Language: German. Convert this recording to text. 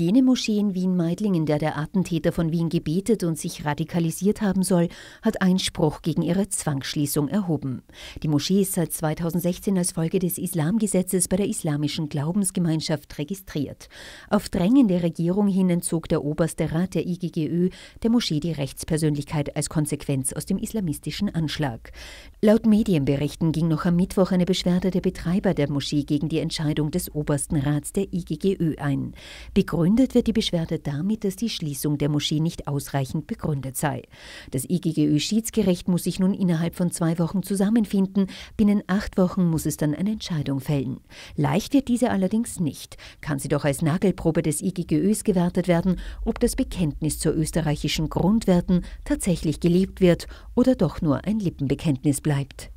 Jene Moschee in Wien-Meidling, in der der Attentäter von Wien gebetet und sich radikalisiert haben soll, hat Einspruch gegen ihre Zwangsschließung erhoben. Die Moschee ist seit 2016 als Folge des Islamgesetzes bei der Islamischen Glaubensgemeinschaft registriert. Auf Drängen der Regierung hin entzog der oberste Rat der IGGÖ der Moschee die Rechtspersönlichkeit als Konsequenz aus dem islamistischen Anschlag. Laut Medienberichten ging noch am Mittwoch eine Beschwerde der Betreiber der Moschee gegen die Entscheidung des obersten Rats der IGGÖ ein. Begründet Begründet wird die Beschwerde damit, dass die Schließung der Moschee nicht ausreichend begründet sei. Das IGGÖ-Schiedsgericht muss sich nun innerhalb von zwei Wochen zusammenfinden. Binnen acht Wochen muss es dann eine Entscheidung fällen. Leicht wird diese allerdings nicht. Kann sie doch als Nagelprobe des IGGÖs gewertet werden, ob das Bekenntnis zu österreichischen Grundwerten tatsächlich gelebt wird oder doch nur ein Lippenbekenntnis bleibt.